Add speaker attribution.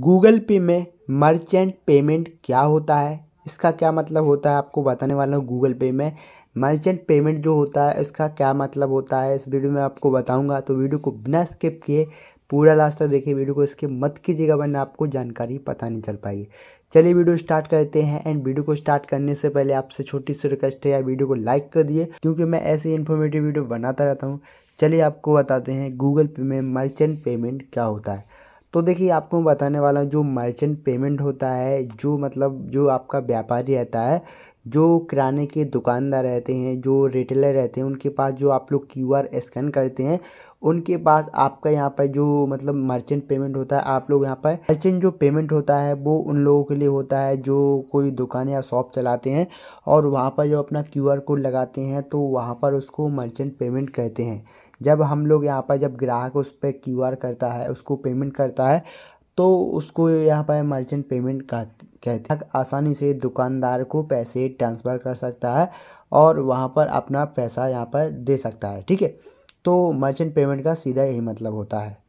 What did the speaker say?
Speaker 1: Google पे में merchant payment क्या होता है इसका क्या मतलब होता है आपको बताने वाला हूँ गूगल पे में मर्चेंट पेमेंट जो होता है इसका क्या मतलब होता है इस वीडियो में आपको बताऊंगा तो वीडियो को बिना स्किप किए पूरा रास्ता देखिए वीडियो को इसके मत कीजिएगा वरना आपको जानकारी पता नहीं चल पाएगी चलिए वीडियो स्टार्ट करते हैं एंड वीडियो को स्टार्ट करने से पहले आपसे छोटी सी रिक्वेस्ट है या वीडियो को लाइक कर दिए क्योंकि मैं ऐसे इन्फॉर्मेटिव वीडियो बनाता रहता हूँ चलिए आपको बताते हैं गूगल पे में मर्चेंट पेमेंट क्या होता है तो देखिए आपको मैं बताने वाला हूँ जो मर्चेंट पेमेंट होता है जो मतलब जो आपका व्यापारी रहता है जो किराने के दुकानदार रहते हैं जो रिटेलर रहते हैं उनके पास जो आप लोग क्यू आर स्कैन करते हैं उनके पास आपका यहाँ पर जो मतलब मर्चेंट पेमेंट होता है आप लोग यहाँ पर मर्चेंट जो पेमेंट होता है वो उन लोगों के लिए होता है जो कोई दुकान या शॉप चलाते हैं और वहाँ पर जो अपना क्यू आर कोड लगाते हैं तो वहाँ पर उसको मर्चेंट पेमेंट कहते हैं जब हम लोग यहाँ पर जब ग्राहक उस पर क्यू आर करता है उसको पेमेंट करता है तो उसको यहाँ पर मर्चेंट पेमेंट कहते हैं आसानी से दुकानदार को पैसे ट्रांसफ़र कर सकता है और वहाँ पर अपना पैसा यहाँ पर दे सकता है ठीक है तो मर्चेंट पेमेंट का सीधा यही मतलब होता है